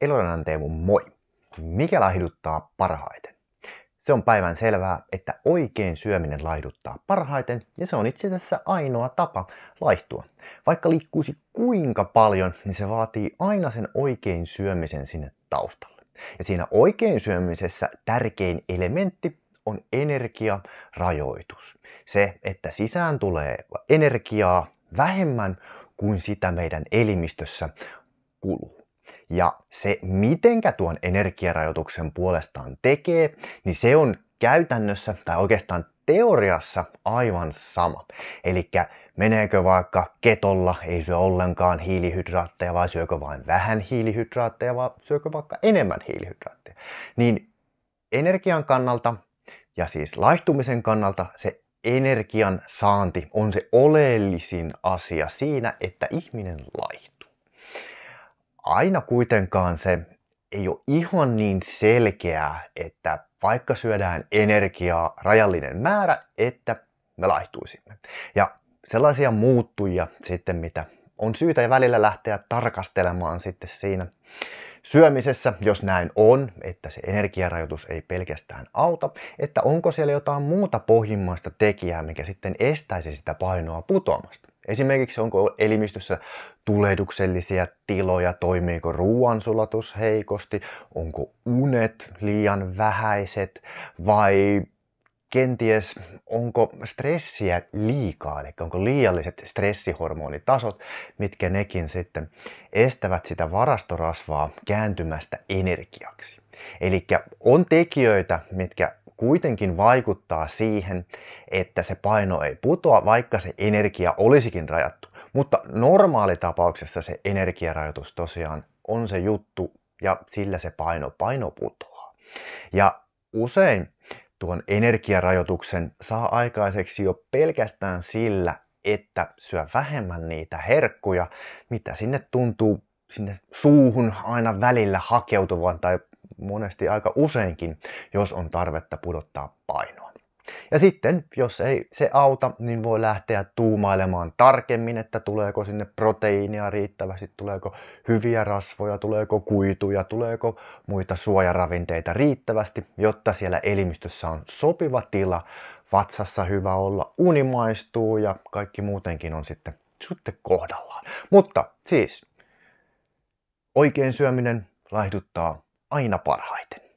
Elonan Teemu moi! Mikä laihduttaa parhaiten? Se on päivän selvää, että oikein syöminen laihduttaa parhaiten ja se on itse asiassa ainoa tapa laihtua. Vaikka liikkuisi kuinka paljon, niin se vaatii aina sen oikein syömisen sinne taustalle. Ja siinä oikein syömisessä tärkein elementti on energiarajoitus. Se, että sisään tulee energiaa vähemmän kuin sitä meidän elimistössä kuluu. Ja se, mitenkä tuon energiarajoituksen puolestaan tekee, niin se on käytännössä tai oikeastaan teoriassa aivan sama. Eli meneekö vaikka ketolla, ei syö ollenkaan hiilihydraatteja, vai syökö vain vähän hiilihydraatteja, vai syökö vaikka enemmän hiilihydraatteja. Niin energian kannalta ja siis laihtumisen kannalta se energian saanti on se oleellisin asia siinä, että ihminen laihtuu aina kuitenkaan se ei ole ihan niin selkeää, että vaikka syödään energiaa rajallinen määrä, että me laihtuisimme. Ja sellaisia muuttujia sitten, mitä on syytä ja välillä lähteä tarkastelemaan sitten siinä syömisessä, jos näin on, että se energiarajoitus ei pelkästään auta, että onko siellä jotain muuta pohjimmaista tekijää, mikä sitten estäisi sitä painoa putoamasta. Esimerkiksi onko elimistössä tulehduksellisia tiloja, toimiiko ruoansulatus heikosti, onko unet liian vähäiset vai kenties onko stressiä liikaa, eli onko liialliset stressihormonitasot, mitkä nekin sitten estävät sitä varastorasvaa kääntymästä energiaksi. Eli on tekijöitä, mitkä kuitenkin vaikuttaa siihen, että se paino ei putoa, vaikka se energia olisikin rajattu. Mutta normaalitapauksessa se energiarajoitus tosiaan on se juttu ja sillä se paino, paino putoaa. Ja usein tuon energiarajoituksen saa aikaiseksi jo pelkästään sillä, että syö vähemmän niitä herkkuja, mitä sinne tuntuu sinne suuhun aina välillä hakeutuvan tai monesti aika useinkin, jos on tarvetta pudottaa painoa. Ja sitten, jos ei se auta, niin voi lähteä tuumailemaan tarkemmin, että tuleeko sinne proteiinia riittävästi, tuleeko hyviä rasvoja, tuleeko kuituja, tuleeko muita suojaravinteita riittävästi, jotta siellä elimistössä on sopiva tila, vatsassa hyvä olla, unimaistuu ja kaikki muutenkin on sitten, sitten kohdallaan. Mutta siis, oikein syöminen laihduttaa aina parhaiten.